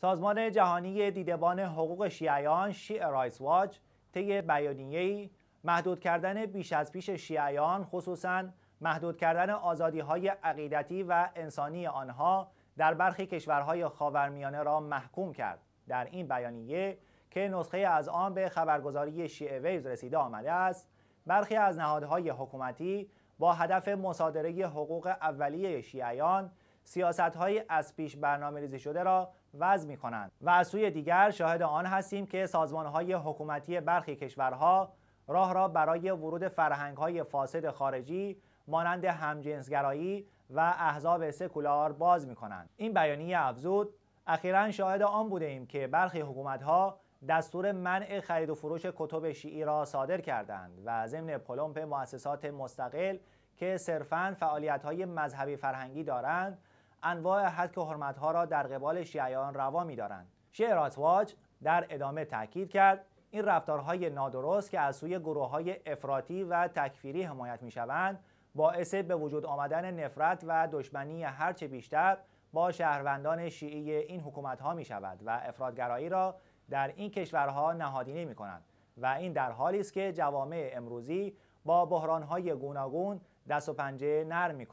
سازمان جهانی دیدبان حقوق شیعیان شیع رایس واچ طی بیانیه‌ای محدود کردن بیش از پیش شیعیان خصوصا محدود کردن آزادی های عقیدتی و انسانی آنها در برخی کشورهای خاورمیانه را محکوم کرد در این بیانیه که نسخه از آن به خبرگزاری شیعه ویز رسیده آمده است برخی از نهادهای حکومتی با هدف مصادره حقوق اولیه شیعیان سیاست از پیش برنامه ریزی شده را وضع می کنند و از سوی دیگر شاهد آن هستیم که سازمان های حکومتی برخی کشورها راه را برای ورود فرهنگ های فاسد خارجی مانند همجنسگرایی و احزاب سکولار باز می کنند. این بیانیه افزود اخیرا شاهد آن بوده ایم که برخی حکومت ها دستور منع خرید و فروش کتب شیعی را صادر کردند و ضمن پلمپ مؤسسات مستقل که صرفا فعالیت مذهبی فرهنگی دارند انواع حد که ها را در قبال شیعیان روا می‌دارند شیعه راتواج در ادامه تاکید کرد این رفتارهای نادرست که از سوی گروه های افراطی و تکفیری حمایت می‌شوند باعث به وجود آمدن نفرت و دشمنی هرچه بیشتر با شهروندان شیعی این حکومت ها می شود و افرادگرایی را در این کشورها نهادینه می کنند و این در حالی است که جوامع امروزی با بحران های گوناگون دست و پنجه نرم می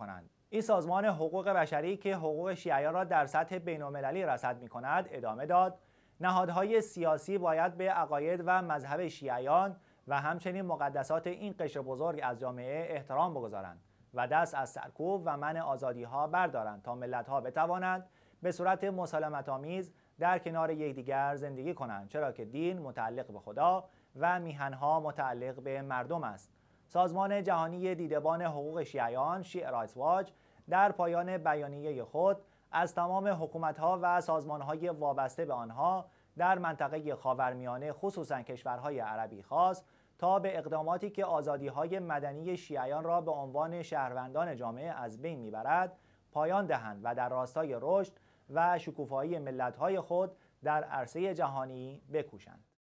این سازمان حقوق بشری که حقوق شیعیان را در سطح بین‌المللی رصد می‌کند ادامه داد نهادهای سیاسی باید به عقاید و مذهب شیعیان و همچنین مقدسات این قشر بزرگ از جامعه احترام بگذارند و دست از سرکوب و من آزادی بردارند تا ملت بتوانند به صورت مسالمت در کنار یکدیگر زندگی کنند چرا که دین متعلق به خدا و میهن‌ها متعلق به مردم است سازمان جهانی دیدبان حقوق شیعیان شیع رایتس واج در پایان بیانیه خود از تمام حکومتها و سازمانهای وابسته به آنها در منطقه خاورمیانه خصوصا کشورهای عربی خواست تا به اقداماتی که آزادیهای مدنی شیعیان را به عنوان شهروندان جامعه از بین میبرد پایان دهند و در راستای رشد و شکوفایی ملتهای خود در عرصه جهانی بکوشند